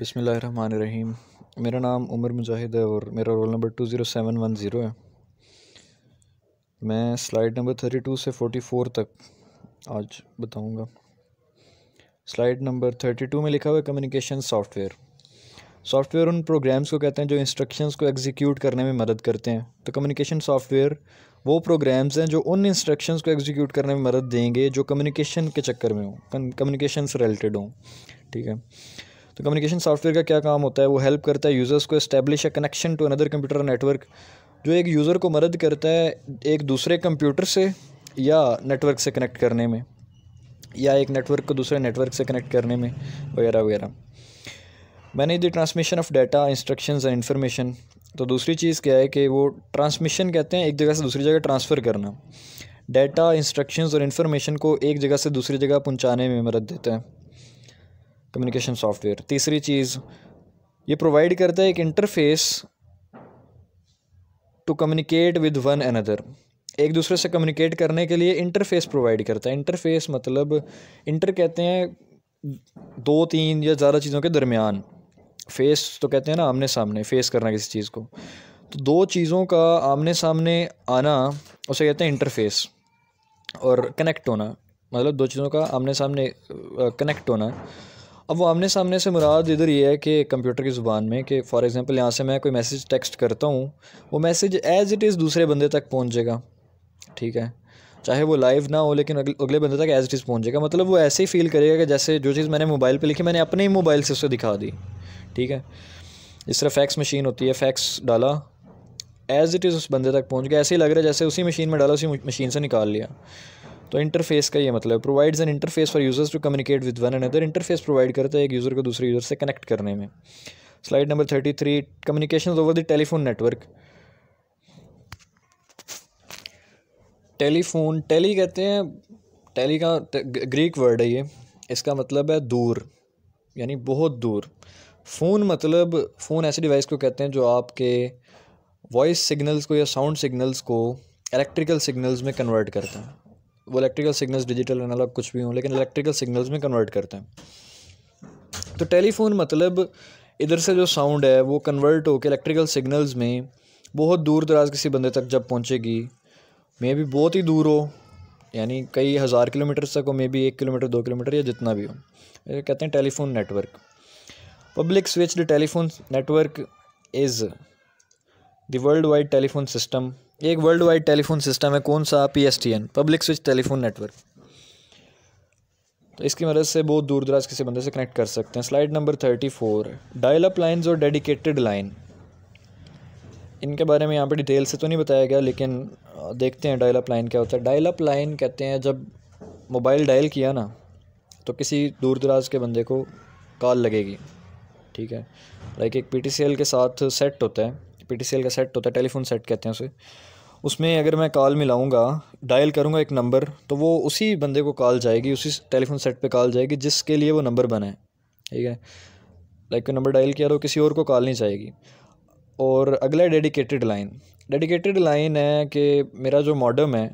बसमीम मेरा नाम उमर मुजाहिद है और मेरा roll number two zero seven one zero है मैं स्लाइड नंबर थर्टी टू से फोर्टी फोर तक आज बताऊंगा स्लाइड नंबर थर्टी टू में लिखा हुआ है कम्युनिकेशन सॉफ्टवेयर सॉफ्टवेयर उन प्रोग्राम्स को कहते हैं जो इंस्ट्रक्शंस को एग्जीक्यूट करने में मदद करते हैं तो कम्युनिकेशन सॉफ्टवेयर वो प्रोग्राम्स हैं जो उन इंस्ट्रक्शंस को एग्जीक्यूट करने में मदद देंगे जो कम्युनिकेशन के चक्कर में हों कम्युनिकेशन से रिलेटेड हों ठीक है तो कम्युनिकेशन सॉफ्टवेयर का क्या काम होता है वो हेल्प करता है यूज़र्स को establish a connection to another computer network जो एक यूज़र को मदद करता है एक दूसरे कंप्यूटर से या नेटवर्क से कनेक्ट करने में या एक नेटवर्क को दूसरे नेटवर्क से कनेक्ट करने में वगैरह वगैरह manage the transmission of data instruction and information तो दूसरी चीज़ क्या है कि वो ट्रांसमिशन कहते हैं एक जगह से दूसरी जगह ट्रांसफ़र करना डाटा इंस्ट्रक्शंस और इन्फॉर्मेशन को एक जगह से दूसरी जगह पहुंचाने में मदद देता है कम्युनिकेशन सॉफ्टवेयर तीसरी चीज़ ये प्रोवाइड करता है एक interface to communicate with one another एक दूसरे से कम्युनिकेट करने के लिए इंटरफेस प्रोवाइड करता है इंटरफेस मतलब इंटर कहते हैं दो तीन या ज़्यादा चीज़ों के दरमियान फेस तो कहते हैं ना आमने सामने फेस करना किसी चीज़ को तो दो चीज़ों का आमने सामने आना उसे कहते हैं इंटरफेस और कनेक्ट होना मतलब दो चीज़ों का आमने सामने कनेक्ट होना अब वो आमने सामने से मुराद इधर ये है कि कंप्यूटर की ज़ुबान में कि फ़ॉर एग्ज़ाम्पल यहाँ से मैं कोई मैसेज टेक्स्ट करता हूँ वो मैसेज एज़ इट इज़ दूसरे बंदे तक पहुँचेगा ठीक है चाहे वो लाइव ना हो लेकिन अगले, बंदे तक एज़ इट इज़ पहुँचेगा मतलब वो ऐसे ही फील करेगा कि जैसे जो चीज़ मैंने मोबाइल पर लिखी मैंने अपने ही मोबाइल से उसे दिखा दी ठीक है इस तरह फैक्स मशीन होती है फैक्स डाला एज़ इट इज़ उस बंदे तक पहुँच गया ऐसे ही लग रहा है जैसे उसी मशीन में डाला उसी मशीन से निकाल लिया तो इंटरफेस का ये मतलब provides an interface for users to communicate with one another interface provide करता है एक यूज़र को दूसरे यूज़र से कनेक्ट करने में slide number thirty three communication over the telephone network telephone tele कहते हैं टेली का ग्रीक वर्ड है ये इसका मतलब है दूर यानी बहुत दूर फ़ोन मतलब फ़ोन ऐसे डिवाइस को कहते हैं जो आपके वॉइस सिग्नल्स को या साउंड सिग्नल्स को इलेक्ट्रिकल सिग्नल्स में कन्वर्ट करता है वो इलेक्ट्रिकल सिग्नल्स डिजिटल एनालॉग कुछ भी हों लेकिन इलेक्ट्रिकल सिग्नल्स में कन्वर्ट करते हैं तो टेलीफोन मतलब इधर से जो साउंड है वो कन्वर्ट होकर इलेक्ट्रिकल सिग्नल्स में बहुत दूर दराज किसी बंदे तक जब पहुँचेगी मे भी बहुत ही दूर हो यानी कई हज़ार किलोमीटर तक हो मे भी एक किलोमीटर दो किलोमीटर या जितना भी हो कहते हैं telephone network public switched telephone network is the world wide telephone system एक वर्ल्ड वाइड टेलीफोन सिस्टम है कौन सा P S T N public switch telephone network तो इसकी मदद से बहुत दूर दराज किसी बंदे से कनेक्ट कर सकते हैं slide number thirty four dial up lines और डेडिकेटेड लाइन इनके बारे में यहाँ पर डिटेल से तो नहीं बताया गया लेकिन देखते हैं डायल अप लाइन क्या होता है डायल अप लाइन कहते हैं जब मोबाइल डायल किया ना तो किसी दूर दराज के बंदे को कॉल लगेगी ठीक है लाइक एक पी के साथ सेट होता है पी का सेट होता है टेलीफोन सेट कहते हैं उसे उसमें अगर मैं कॉल मिलाऊंगा डायल करूंगा एक नंबर तो वो उसी बंदे को कॉल जाएगी उसी टेलीफोन सेट पे कॉल जाएगी जिसके लिए वो नंबर बना है ठीक है लाइक नंबर डायल किया तो किसी और को कॉल नहीं जाएगी और अगला डेडिकेटेड लाइन डेडिकेटेड लाइन है कि मेरा जो मॉडम है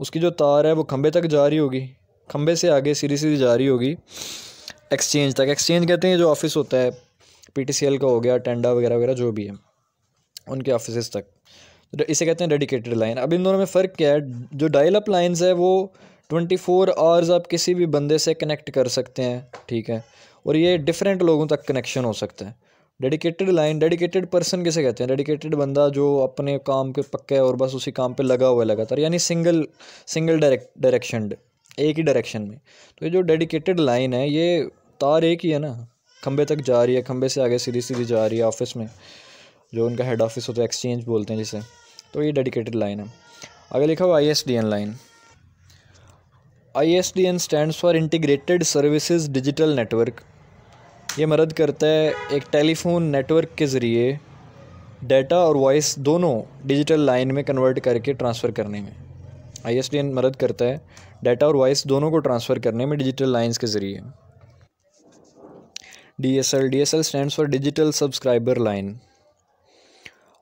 उसकी जो तार है वो खंबे तक जा रही होगी खंबे से आगे सीधी सीधी जा रही होगी एक्सचेंज तक एक्सचेंज कहते हैं जो ऑफिस होता है पीटीसीएल का हो गया टेंडा वगैरह वगैरह जो भी है उनके ऑफिस तक इसे कहते हैं डेडिकेटेड लाइन अब इन दोनों में फ़र्क क्या है जो डायल अप लाइन्स है वो ट्वेंटी फोर आवर्स आप किसी भी बंदे से कनेक्ट कर सकते हैं ठीक है और ये डिफरेंट लोगों तक कनेक्शन हो सकता है डेडिकेटेड लाइन डेडिकेटेड पर्सन किसे कहते हैं डेडिकेटेड बंदा जो अपने काम के पक्का है और बस उसी काम पे लगा हुआ है लगातार यानी सिंगल सिंगल डायरेक्ट डायरेक्शन एक ही डायरेक्शन में तो ये जो डेडिकेटेड लाइन है ये तार एक ही है ना खंबे तक जा रही है खंबे से आगे सीधी सीधी जा रही है ऑफिस में जो उनका हेड ऑफिस होता है एक्सचेंज बोलते हैं जिसे तो ये डेडिकेटेड लाइन है आगे लिखा हुआ I S D N line I S D N stand for integrated services digital network ये मदद करता है एक टेलीफोन नेटवर्क के ज़रिए डाटा और वॉइस दोनों डिजिटल लाइन में कन्वर्ट करके ट्रांसफ़र करने में आई एस डी एन मदद करता है डाटा और वॉइस दोनों को ट्रांसफ़र करने में डिजिटल लाइंस के ज़रिए D S L D S L stand for digital subscriber line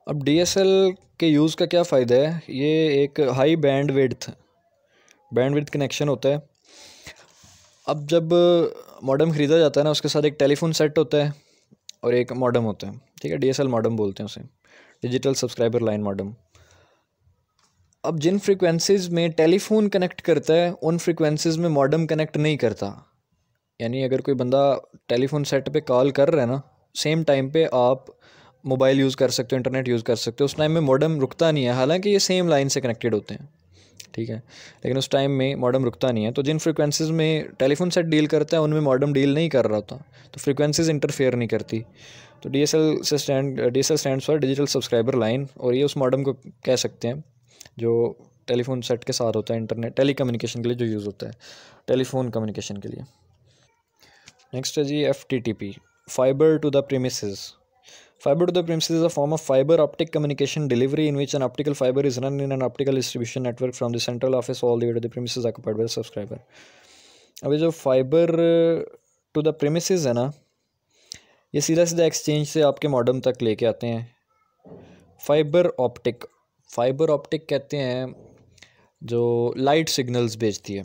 अब डीएसएल के यूज़ का क्या फ़ायदा है ये एक high bandwidth bandwidth connection होता है अब जब मॉडम ख़रीदा जाता है ना उसके साथ एक टेलीफोन सेट होता है और एक मॉडम होता है ठीक है डीएसएल मॉडम बोलते हैं उसे डिजिटल सब्सक्राइबर लाइन मॉडम अब जिन फ्रिक्वेंसीज़ में टेलीफोन कनेक्ट करता है उन फ्रिक्वेंसीज में मॉडम कनेक्ट नहीं करता यानी अगर कोई बंदा टेलीफोन सेट पे कॉल कर रहा है ना सेम टाइम पे आप मोबाइल यूज़ कर सकते हो इंटरनेट यूज़ कर सकते हो उस टाइम में मॉडम रुकता नहीं है हालांकि ये सेम लाइन से कनेक्टेड होते हैं ठीक है लेकिन उस टाइम में मॉडम रुकता नहीं है तो जिन फ्रिक्वेंसीज में टेलीफोन सेट डील करता है उनमें मॉडम डील नहीं कर रहा होता तो फ्रिक्वेंसीज इंटरफेयर नहीं करती तो डी एस एल से stand D S L stand for digital subscriber line और ये उस मॉडम को कह सकते हैं जो टेलीफोन सेट के साथ होता है इंटरनेट टेली कम्युनिकेशन के लिए जो यूज़ होता है टेलीफोन कम्युनिकेशन के लिए नेक्स्ट है जी F T T P fibre to the premises Fiber to the premises is a form of fiber optic communication delivery in which an optical fiber is run in an optical distribution network from the central office all the way to the premises occupied by the subscriber. अभी जो fibre to the premises है ना ये सीधा सीधा exchange से आपके modem तक लेके आते हैं फाइबर ऑप्टिक फाइबर ऑप्टिक कहते हैं जो लाइट सिग्नल्स भेजती है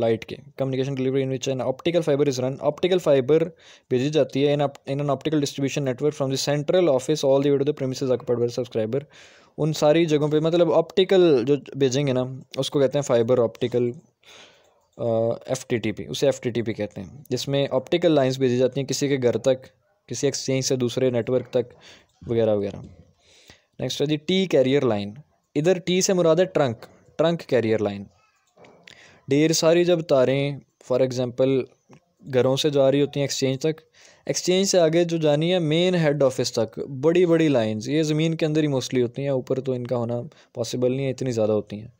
लाइट के communication delivery in which an optical fibre is run optical fibre भेजी जाती है in an optical distribution network from the central office all the to the premises occupied by subscriber उन सारी जगहों पे मतलब ऑप्टिकल जो भेजेंगे ना उसको कहते हैं fibre optical F T T P उसे एफ टी टी पी कहते हैं जिसमें ऑप्टिकल लाइन्स भेजी जाती हैं किसी के घर तक किसी एक्सचेंज से दूसरे नेटवर्क तक वगैरह वगैरह नेक्स्ट है जी टी कैरियर लाइन इधर टी से मुराद है ट्रंक ट्रंक कैरियर लाइन ढेर सारी जब तारें फॉर एग्ज़ाम्पल घरों से जा रही होती हैं एक्सचेंज तक एक्सचेंज से आगे जो जानी है मेन हेड ऑफिस तक बड़ी बड़ी लाइंस ये ज़मीन के अंदर ही मोस्टली होती हैं ऊपर तो इनका होना पॉसिबल नहीं है इतनी ज़्यादा होती हैं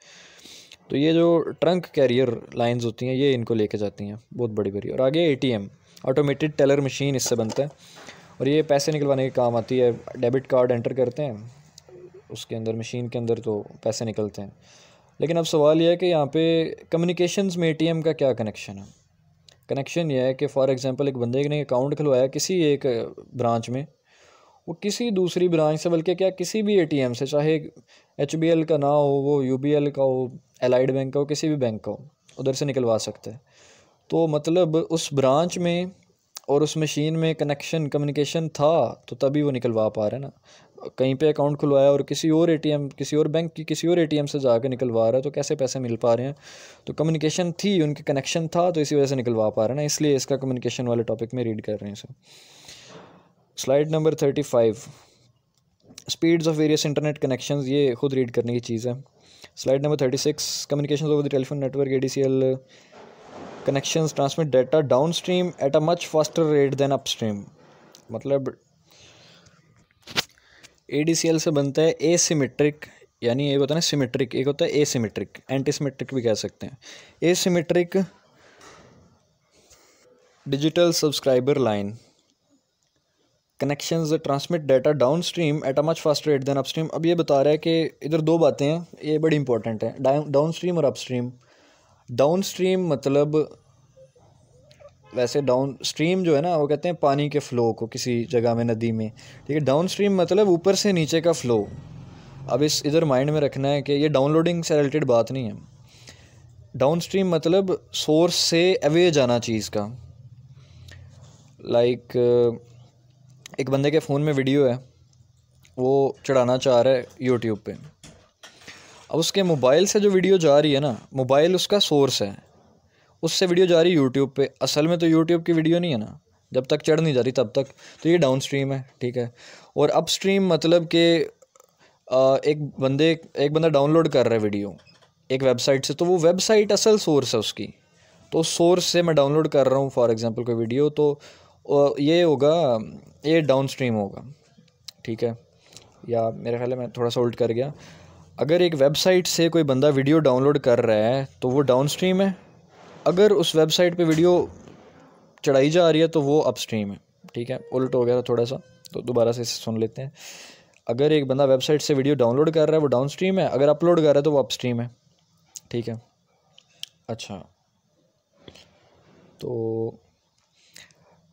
तो ये जो ट्रंक कैरियर लाइंस होती हैं ये इनको लेके जाती हैं बहुत बड़ी बड़ी और आगे एटीएम ऑटोमेटेड टेलर मशीन इससे बनता है और ये पैसे निकलवाने के काम आती है डेबिट कार्ड एंटर करते हैं उसके अंदर मशीन के अंदर तो पैसे निकलते हैं लेकिन अब सवाल यह है कि यहाँ पे कम्युनिकेशंस में एटीएम का क्या कनेक्शन है कनेक्शन यह है कि फ़ॉर एग्ज़ाम्पल एक बंदे ने अकाउंट खुलवाया किसी एक ब्रांच में वो किसी दूसरी ब्रांच से बल्कि क्या किसी भी एटीएम से चाहे एच का ना हो वो यू का हो एलाइड बैंक का हो किसी भी बैंक का हो उधर से निकलवा सकते हैं तो मतलब उस ब्रांच में और उस मशीन में कनेक्शन कम्युनिकेशन था तो तभी वो निकलवा पा रहे हैं ना कहीं पे अकाउंट खुलवाया और किसी और एटीएम किसी और बैंक की किसी और एटीएम से जाकर निकलवा रहा है तो कैसे पैसे मिल पा रहे हैं तो कम्युनिकेशन थी उनके कनेक्शन था तो इसी वजह से निकलवा पा रहे हैं ना इसलिए इसका कम्युनिकेशन वाले टॉपिक में रीड कर रहे हैं sir slide number thirty five speeds of various internet connection ये खुद रीड करने की चीज़ है slide number thirty six communication over the telephone network A D S L connections transmit data downstream at a much faster rate than upstream मतलब A से बनता है ए सीमेट्रिक यानी एक होता है ना सिमेट्रिक एक होता है ए सीमेट्रिक एंटी सीमेट्रिक भी कह सकते हैं asymmetric digital subscriber line connections transmit data downstream at a much fast rate than upstream अब ये बता रहा है कि इधर दो बातें हैं ये बड़ी इंपॉर्टेंट है डाउन स्ट्रीम और अपस्ट्रीम डाउन स्ट्रीम मतलब वैसे डाउन स्ट्रीम जो है ना वो कहते हैं पानी के फ़्लो को किसी जगह में नदी में ठीक है डाउन स्ट्रीम मतलब ऊपर से नीचे का फ़्लो अब इस इधर माइंड में रखना है कि ये डाउनलोडिंग से रिलेटेड बात नहीं है डाउन स्ट्रीम मतलब सोर्स से अवे जाना चीज़ का लाइक like, एक बंदे के फ़ोन में वीडियो है वो चढ़ाना चाह रहा है यूट्यूब पे अब उसके मोबाइल से जो वीडियो जा रही है ना मोबाइल उसका सोर्स है उससे वीडियो जा रही है यूट्यूब पे असल में तो यूट्यूब की वीडियो नहीं है ना जब तक चढ़ नहीं जा रही तब तक तो ये डाउन स्ट्रीम है ठीक है और अप स्ट्रीम मतलब कि एक बंदे एक बंदा डाउनलोड कर रहा है वीडियो एक वेबसाइट से तो वो वेबसाइट असल सोर्स है उसकी तो सोर्स से मैं डाउनलोड कर रहा हूँ फॉर एग्ज़ाम्पल कोई वीडियो तो ये होगा ये डाउन स्ट्रीम होगा ठीक है या मेरे ख्याल में थोड़ा सा उल्ट कर गया अगर एक वेबसाइट से कोई बंदा वीडियो डाउनलोड कर रहा है तो वो डाउन स्ट्रीम है अगर उस वेबसाइट पे वीडियो चढ़ाई जा रही है तो वो अपस्ट्रीम है ठीक है उल्ट हो गया थोड़ा सा तो दोबारा से इसे सुन लेते हैं अगर एक बंदा वेबसाइट से वीडियो डाउनलोड कर रहा है वो डाउन स्ट्रीम है अगर अपलोड कर रहा है तो वो अपस्ट्रीम है ठीक है अच्छा तो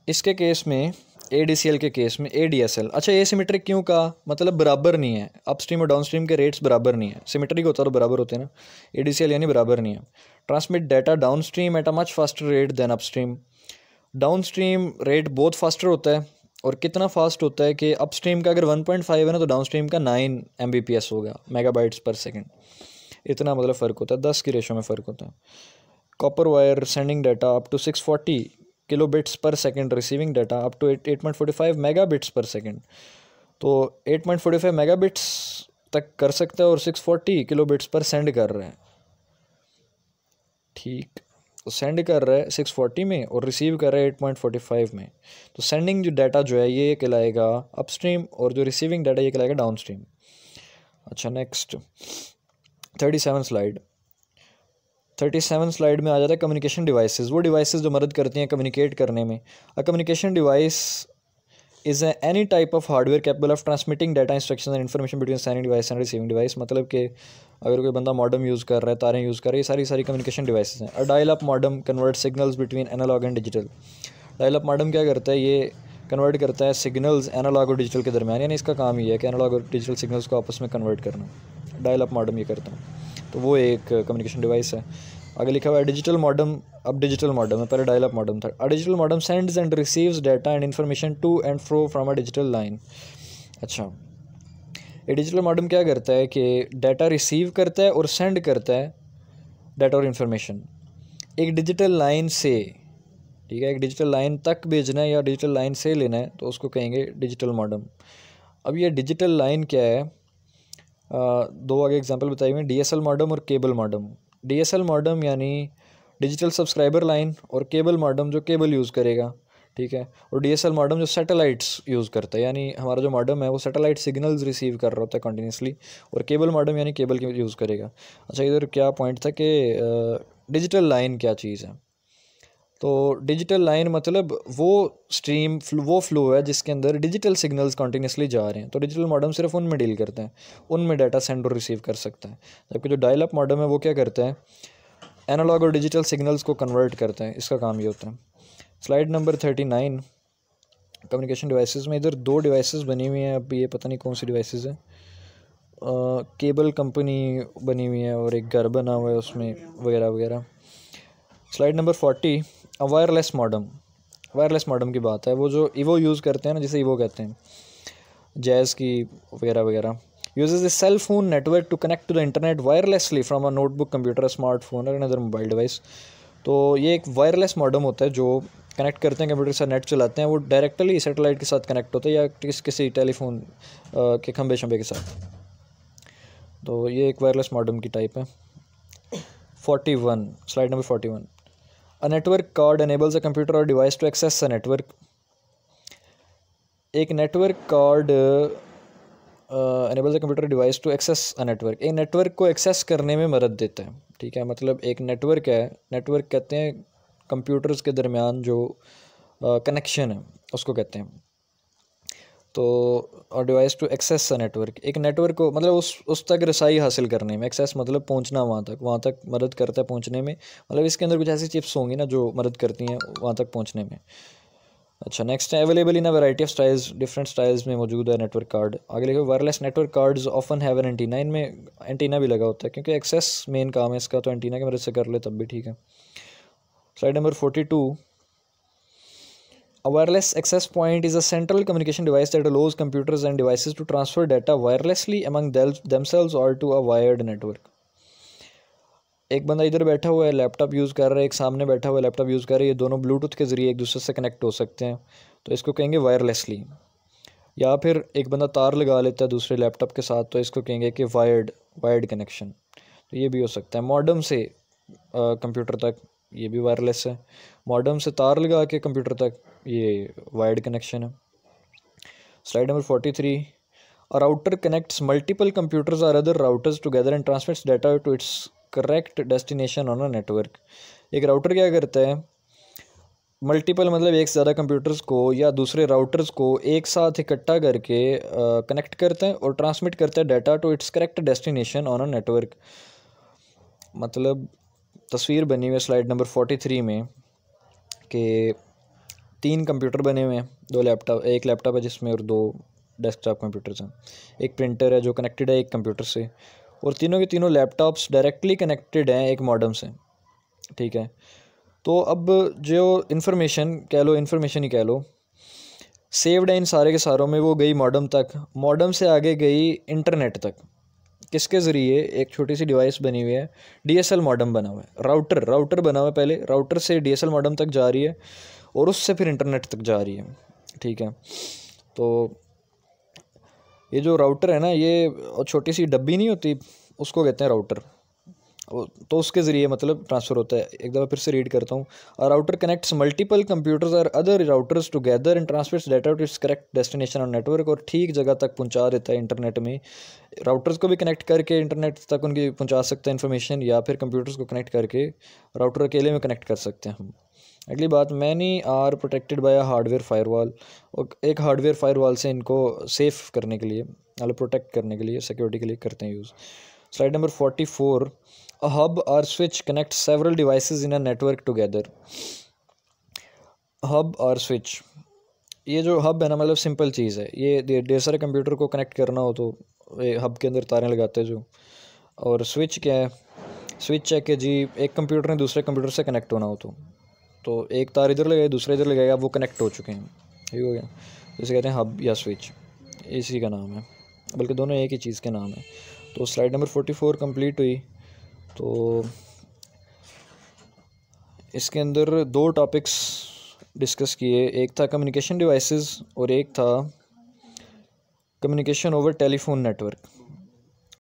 इसके केस में ए के केस में ए अच्छा ए सिमेट्रिक क्यों कहा मतलब बराबर नहीं है अपस्ट्रीम और डाउनस्ट्रीम के रेट्स बराबर नहीं है सिमेट्रिक होता तो बराबर होते हैं ना ए यानी बराबर नहीं है transmit data downstream at a much faster rate than upstream downstream rate बहुत फास्टर होता है और कितना फास्ट होता है कि अपस्ट्रीम का अगर 1.5 है ना तो डाउनस्ट्रीम का 9 एम होगा मेगाबाइट्स पर सेकेंड इतना मतलब फ़र्क होता है दस की रेशो में फ़र्क होता है copper wire sending data up to six forty kilobits per second receiving data up to eight eight point forty five megabits per second तो eight point forty five megabits तक कर सकते हैं और six forty kilobits per send कर रहे हैं ठीक तो सेंड कर रहे हैं सिक्स फोर्टी में और रिसीव कर रहे हैं एट पॉइंट फोर्टी फाइव में तो सेंडिंग जो डाटा जो है ये कहलाएगा अपस्ट्रीम और जो रिसीविंग डाटा ये कहलाएगा डाउनस्ट्रीम अच्छा next thirty seven slide thirty seven slide में आ जाता है कम्युनिकेशन डिवाइसेस वो डिवाइसेस जो मदद करती हैं कम्युनिकेट करने में a communication device is any type of hardware capable of transmitting data instruction and information between sending device and receiving device मतलब कि अगर कोई बंदा मॉडम यूज़ कर रहा है तारें यूज़ कर रही है सारी सारी कम्युनिकेशन डिवाइस हैं a dial up modem convert signals between analogue and digital dial up modem क्या करता है ये कन्वर्ट करता है सिग्नल्स एनालॉग और डिजिटल के दरमियान यानी इसका काम ये है कि एनालॉग और डिजिटल सिग्नल्स को आपस में कन्वर्ट करना डायल अप मॉडम ये करता हूँ तो वो एक कम्युनिकेशन डिवाइस है आगे लिखा हुआ है डिजिटल मॉडम अब डिजिटल मॉडम है पहले डायलअप मॉडम था digital modem sends and receives data and information to and fro from a digital line अच्छा ये डिजिटल मॉडम क्या करता है कि डाटा रिसीव करता है और सेंड करता है डाटा और इन्फॉर्मेशन एक डिजिटल लाइन से ठीक है एक डिजिटल लाइन तक भेजना है या डिजिटल लाइन से लेना है तो उसको कहेंगे डिजिटल मॉडम अब ये डिजिटल लाइन क्या है दो आगे एग्जांपल बताई हुई डी एस मॉडम और cable modem D S modem यानी डिजिटल सब्सक्राइबर लाइन और केबल मॉडम जो केबल यूज़ करेगा ठीक है और डी एस मॉडम जो सैटेलाइट्स यूज़ करता है यानी हमारा जो मॉडम है वो सैटेलाइट सिग्नल्स रिसीव कर रहा होता है कंटिन्यूसली और केबल मॉडम यानी केबल के यूज़ करेगा अच्छा इधर क्या पॉइंट था कि डिजिटल लाइन क्या चीज़ है तो डिजिटल लाइन मतलब वो स्ट्रीम वो फ्लो है जिसके अंदर डिजिटल सिग्नल्स कॉन्टीन्यूसली जा रहे हैं तो डिजिटल मॉडम सिर्फ उनमें डील करते हैं उनमें डाटा सेंड और रिसीव कर सकते हैं जबकि जो डायल अप मॉडम है वो क्या करता है एनालॉग और डिजिटल सिग्नल्स को कन्वर्ट करते हैं इसका काम ये होता है slide number thirty nine communication devices में इधर दो डिवाइसेस बनी हुई हैं अब ये पता नहीं कौन सी डिवाइसेस हैं केबल कंपनी बनी हुई है और एक घर बना हुआ है उसमें वगैरह वगैरह स्लाइड नंबर फोर्टी अब वायरलेस मॉडम वायरलेस मॉडम की बात है वो जो ईवो यूज़ करते हैं ना जिसे ईवो कहते हैं जैज़ की वगैरह वगैरह use a cell phone network to connect to the internet wirelessly from a notebook computer smartphone और अदर मोबाइल डिवाइस तो ये एक वायरलेस मॉडम होता है जो कनेक्ट करते हैं कंप्यूटर के साथ नेट चलाते हैं वो डायरेक्टली सैटेलाइट के साथ कनेक्ट होता है या किस किसी टेलीफोन के खंबे शम्बे के साथ तो ये एक वायरलेस मॉडम की टाइप है forty one slide number forty one a network card enables a computer और device to access a network एक network card enables computer device to access a network एक नेटवर्क को एक्सेस करने में मदद देता है ठीक है मतलब एक नेटवर्क है नेटवर्क कहते हैं कंप्यूटर्स के दरमियान जो कनेक्शन uh, है उसको कहते हैं तो और device to access a network एक नेटवर्क को मतलब उस उस तक रसाई हासिल करने में एक्सेस मतलब पहुंचना वहाँ तक वहाँ तक मदद करता है पहुंचने में मतलब इसके अंदर कुछ ऐसी चिप्स होंगी ना जो मदद करती हैं वहाँ तक पहुंचने में अच्छा नेक्स्ट है available in a variety of styles different styles में मौजूद है नेटवर्क कार्ड आगे लिखो wireless network cards often have an antenna इनमें एंटीना भी लगा होता है क्योंकि एक्सेस मेन काम है इसका तो एंटीना की मदद से कर ले तब भी ठीक है slide number forty two A wireless access point is a central communication device that allows computers and devices to transfer data wirelessly among them, themselves or to a wired network. एक बंदा इधर बैठा हुआ है लैपटॉप यूज़ कर रहा है एक सामने बैठा हुआ है लैपटॉप यूज़ कर रहा है ये दोनों ब्लूटूथ के ज़रिए एक दूसरे से कनेक्ट हो सकते हैं तो इसको कहेंगे वायरलेसली या फिर एक बंदा तार लगा लेता है दूसरे लैपटॉप के साथ तो इसको कहेंगे कि वायर्ड वायर्ड कनेक्शन तो ये भी हो सकता है मॉडर्न से कंप्यूटर तक ये भी वायरलेस है मॉडर्म से तार लगा के कंप्यूटर तक ये वायर्ड कनेक्शन है स्लाइड नंबर फोर्टी थ्री और router connects multiple computers or other routers together and transmits data to its correct destination on a network एक राउटर क्या करता है मल्टीपल मतलब एक से ज़्यादा कंप्यूटर्स को या दूसरे राउटर्स को एक साथ इकट्ठा करके कनेक्ट करते हैं और ट्रांसमिट करते हैं data to its correct destination on a network मतलब तस्वीर बनी हुई है स्लाइड नंबर फोर्टी थ्री में कि तीन कंप्यूटर बने हुए हैं दो लैपटॉप एक लैपटॉप है जिसमें और दो डेस्कटॉप कंप्यूटर्स हैं एक प्रिंटर है जो कनेक्टेड है एक कंप्यूटर से और तीनों के तीनों लैपटॉप्स डायरेक्टली कनेक्टेड हैं एक मॉडम से ठीक है तो अब जो इन्फॉर्मेशन कह लो इन्फॉर्मेशन ही कह लो सेव्ड है इन सारे के सारों में वो गई मॉडम तक मॉडम से आगे गई इंटरनेट तक किसके ज़रिए एक छोटी सी डिवाइस बनी हुई है डीएसएल मॉडम बना हुआ है राउटर राउटर बना हुआ है पहले राउटर से डीएसएल मॉडम तक जा रही है और उससे फिर इंटरनेट तक जा रही है ठीक है तो ये जो राउटर है ना ये छोटी सी डब्बी नहीं होती उसको कहते हैं राउटर तो उसके ज़रिए मतलब ट्रांसफ़र होता है एक दफ़ा फिर से रीड करता हूँ और राउटर कनेक्ट्स मल्टीपल कंप्यूटर्स और other routers together and transfers data to its correct destination और नेटवर्क और ठीक जगह तक पहुँचा देता है इंटरनेट में राउटर्स को भी कनेक्ट करके इंटरनेट तक उनकी पहुँचा सकते हैं इन्फॉर्मेशन या फिर कंप्यूटर्स को कनेक्ट करके राउटर अकेले में कनेक्ट कर सकते हैं हम अगली बात many are protected by a hardware firewall एक हार्डवेयर वाल से इनको सेफ़ करने के लिए मतलब प्रोटेक्ट करने के लिए सिक्योरिटी के लिए करते हैं use slide number forty four A hub or switch connects several devices in a network together. Hub or switch. ये जो हब है ना मतलब सिंपल चीज़ है ये ढेर सारे कंप्यूटर को कनेक्ट करना हो तो ये हब के अंदर तारें लगाते हैं जो और स्विच क्या है स्विच है कि जी एक कंप्यूटर ने दूसरे कंप्यूटर से कनेक्ट होना हो तो तो एक तार इधर लगाए दूसरा इधर लगाएगा वो कनेक्ट हो चुके हैं ठीक हो गया जैसे कहते हैं हब या स्विच इसी का नाम है बल्कि दोनों एक ही चीज़ के नाम है तो slide number forty four complete हुई तो इसके अंदर दो टॉपिक्स डिस्कस किए एक था कम्युनिकेशन डिवाइसेस और एक था कम्युनिकेशन ओवर टेलीफोन नेटवर्क